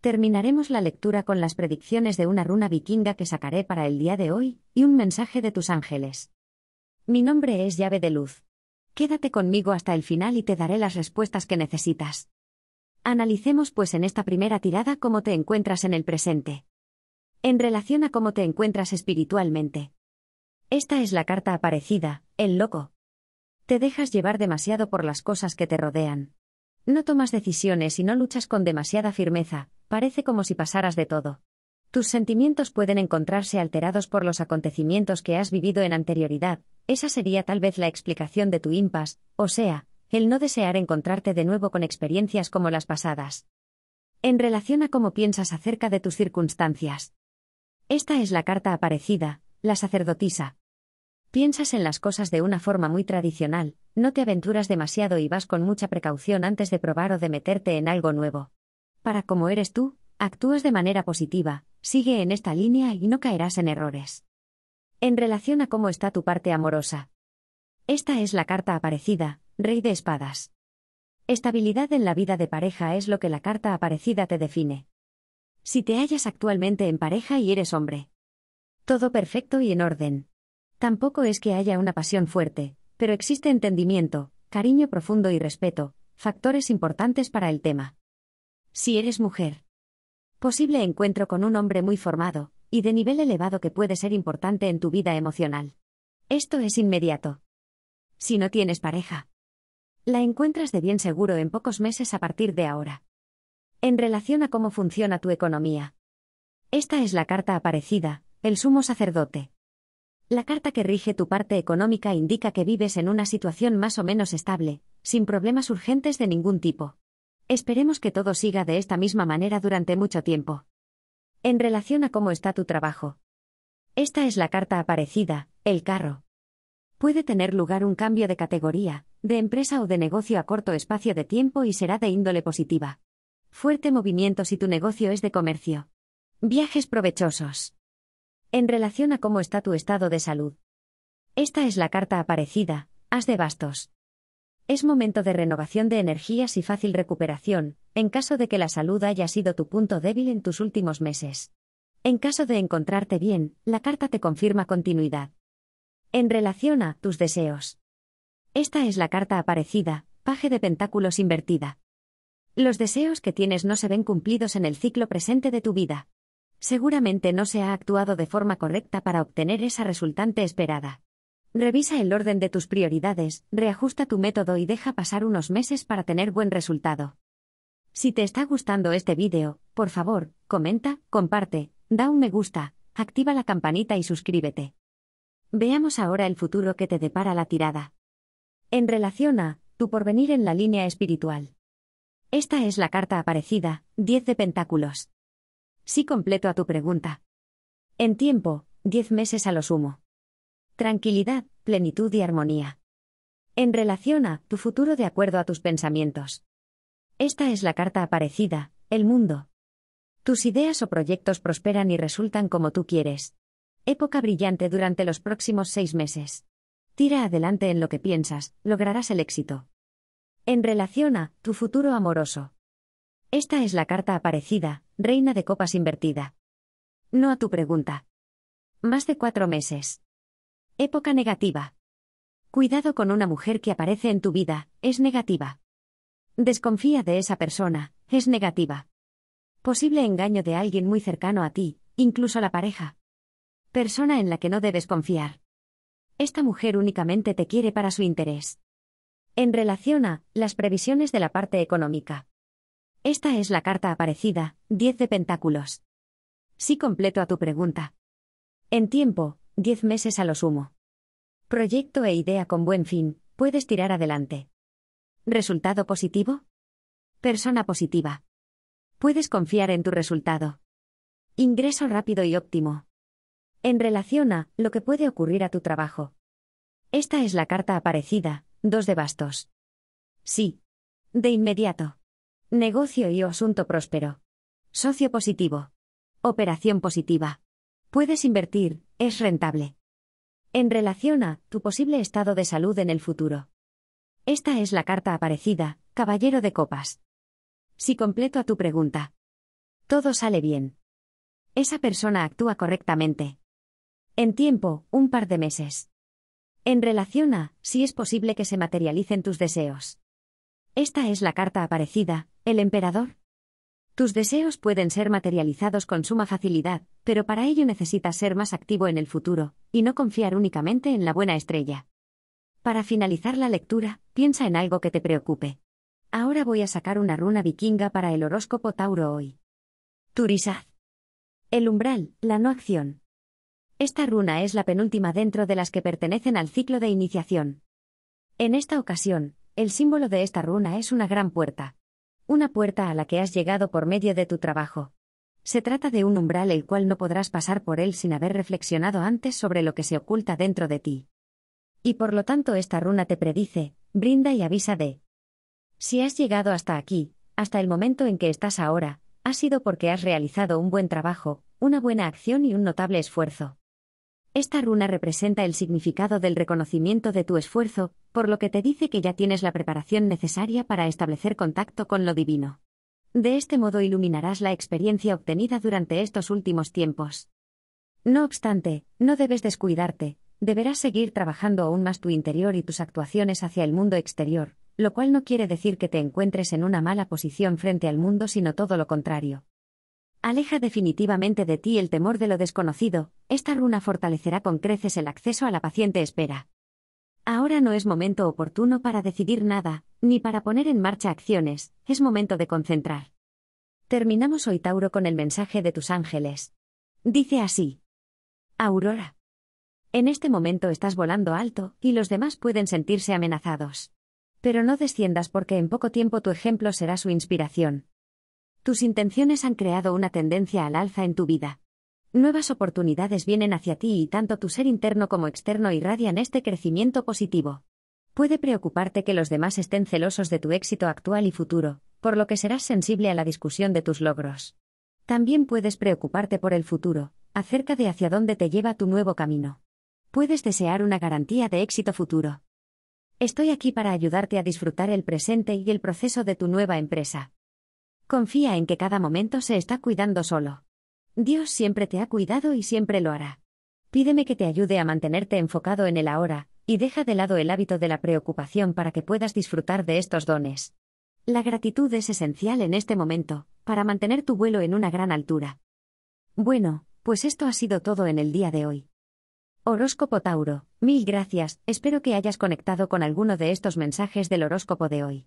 Terminaremos la lectura con las predicciones de una runa vikinga que sacaré para el día de hoy, y un mensaje de tus ángeles. Mi nombre es llave de luz. Quédate conmigo hasta el final y te daré las respuestas que necesitas. Analicemos pues en esta primera tirada cómo te encuentras en el presente. En relación a cómo te encuentras espiritualmente. Esta es la carta aparecida, el loco. Te dejas llevar demasiado por las cosas que te rodean. No tomas decisiones y no luchas con demasiada firmeza, parece como si pasaras de todo. Tus sentimientos pueden encontrarse alterados por los acontecimientos que has vivido en anterioridad, esa sería tal vez la explicación de tu impas, o sea, el no desear encontrarte de nuevo con experiencias como las pasadas. En relación a cómo piensas acerca de tus circunstancias. Esta es la carta aparecida, la sacerdotisa. Piensas en las cosas de una forma muy tradicional, no te aventuras demasiado y vas con mucha precaución antes de probar o de meterte en algo nuevo para como eres tú, actúas de manera positiva, sigue en esta línea y no caerás en errores. En relación a cómo está tu parte amorosa. Esta es la carta aparecida, Rey de Espadas. Estabilidad en la vida de pareja es lo que la carta aparecida te define. Si te hallas actualmente en pareja y eres hombre. Todo perfecto y en orden. Tampoco es que haya una pasión fuerte, pero existe entendimiento, cariño profundo y respeto, factores importantes para el tema si eres mujer. Posible encuentro con un hombre muy formado, y de nivel elevado que puede ser importante en tu vida emocional. Esto es inmediato. Si no tienes pareja, la encuentras de bien seguro en pocos meses a partir de ahora. En relación a cómo funciona tu economía. Esta es la carta aparecida, el sumo sacerdote. La carta que rige tu parte económica indica que vives en una situación más o menos estable, sin problemas urgentes de ningún tipo. Esperemos que todo siga de esta misma manera durante mucho tiempo. En relación a cómo está tu trabajo. Esta es la carta aparecida, el carro. Puede tener lugar un cambio de categoría, de empresa o de negocio a corto espacio de tiempo y será de índole positiva. Fuerte movimiento si tu negocio es de comercio. Viajes provechosos. En relación a cómo está tu estado de salud. Esta es la carta aparecida, haz de bastos. Es momento de renovación de energías y fácil recuperación, en caso de que la salud haya sido tu punto débil en tus últimos meses. En caso de encontrarte bien, la carta te confirma continuidad. En relación a tus deseos. Esta es la carta aparecida, paje de pentáculos invertida. Los deseos que tienes no se ven cumplidos en el ciclo presente de tu vida. Seguramente no se ha actuado de forma correcta para obtener esa resultante esperada. Revisa el orden de tus prioridades, reajusta tu método y deja pasar unos meses para tener buen resultado. Si te está gustando este vídeo, por favor, comenta, comparte, da un me gusta, activa la campanita y suscríbete. Veamos ahora el futuro que te depara la tirada. En relación a, tu porvenir en la línea espiritual. Esta es la carta aparecida, 10 de pentáculos. Sí completo a tu pregunta. En tiempo, 10 meses a lo sumo tranquilidad, plenitud y armonía. En relación a tu futuro de acuerdo a tus pensamientos. Esta es la carta aparecida, el mundo. Tus ideas o proyectos prosperan y resultan como tú quieres. Época brillante durante los próximos seis meses. Tira adelante en lo que piensas, lograrás el éxito. En relación a tu futuro amoroso. Esta es la carta aparecida, Reina de Copas invertida. No a tu pregunta. Más de cuatro meses. Época negativa. Cuidado con una mujer que aparece en tu vida, es negativa. Desconfía de esa persona, es negativa. Posible engaño de alguien muy cercano a ti, incluso la pareja. Persona en la que no debes confiar. Esta mujer únicamente te quiere para su interés. En relación a las previsiones de la parte económica. Esta es la carta aparecida, 10 de pentáculos. Sí completo a tu pregunta. En tiempo, Diez meses a lo sumo. Proyecto e idea con buen fin, puedes tirar adelante. ¿Resultado positivo? Persona positiva. Puedes confiar en tu resultado. Ingreso rápido y óptimo. En relación a lo que puede ocurrir a tu trabajo. Esta es la carta aparecida, dos de bastos. Sí. De inmediato. Negocio y o asunto próspero. Socio positivo. Operación positiva. Puedes invertir, es rentable. En relación a tu posible estado de salud en el futuro. Esta es la carta aparecida, Caballero de Copas. Si completo a tu pregunta. Todo sale bien. Esa persona actúa correctamente. En tiempo, un par de meses. En relación a, si es posible que se materialicen tus deseos. Esta es la carta aparecida, el emperador. Tus deseos pueden ser materializados con suma facilidad, pero para ello necesitas ser más activo en el futuro, y no confiar únicamente en la buena estrella. Para finalizar la lectura, piensa en algo que te preocupe. Ahora voy a sacar una runa vikinga para el horóscopo Tauro hoy. Turisad. El umbral, la no acción. Esta runa es la penúltima dentro de las que pertenecen al ciclo de iniciación. En esta ocasión, el símbolo de esta runa es una gran puerta, una puerta a la que has llegado por medio de tu trabajo. Se trata de un umbral el cual no podrás pasar por él sin haber reflexionado antes sobre lo que se oculta dentro de ti. Y por lo tanto esta runa te predice, brinda y avisa de. Si has llegado hasta aquí, hasta el momento en que estás ahora, ha sido porque has realizado un buen trabajo, una buena acción y un notable esfuerzo. Esta runa representa el significado del reconocimiento de tu esfuerzo, por lo que te dice que ya tienes la preparación necesaria para establecer contacto con lo divino. De este modo iluminarás la experiencia obtenida durante estos últimos tiempos. No obstante, no debes descuidarte, deberás seguir trabajando aún más tu interior y tus actuaciones hacia el mundo exterior, lo cual no quiere decir que te encuentres en una mala posición frente al mundo, sino todo lo contrario. Aleja definitivamente de ti el temor de lo desconocido, esta runa fortalecerá con creces el acceso a la paciente espera. Ahora no es momento oportuno para decidir nada, ni para poner en marcha acciones, es momento de concentrar. Terminamos hoy Tauro con el mensaje de tus ángeles. Dice así. Aurora. En este momento estás volando alto, y los demás pueden sentirse amenazados. Pero no desciendas porque en poco tiempo tu ejemplo será su inspiración. Tus intenciones han creado una tendencia al alza en tu vida. Nuevas oportunidades vienen hacia ti y tanto tu ser interno como externo irradian este crecimiento positivo. Puede preocuparte que los demás estén celosos de tu éxito actual y futuro, por lo que serás sensible a la discusión de tus logros. También puedes preocuparte por el futuro, acerca de hacia dónde te lleva tu nuevo camino. Puedes desear una garantía de éxito futuro. Estoy aquí para ayudarte a disfrutar el presente y el proceso de tu nueva empresa. Confía en que cada momento se está cuidando solo. Dios siempre te ha cuidado y siempre lo hará. Pídeme que te ayude a mantenerte enfocado en el ahora, y deja de lado el hábito de la preocupación para que puedas disfrutar de estos dones. La gratitud es esencial en este momento, para mantener tu vuelo en una gran altura. Bueno, pues esto ha sido todo en el día de hoy. Horóscopo Tauro, mil gracias, espero que hayas conectado con alguno de estos mensajes del horóscopo de hoy.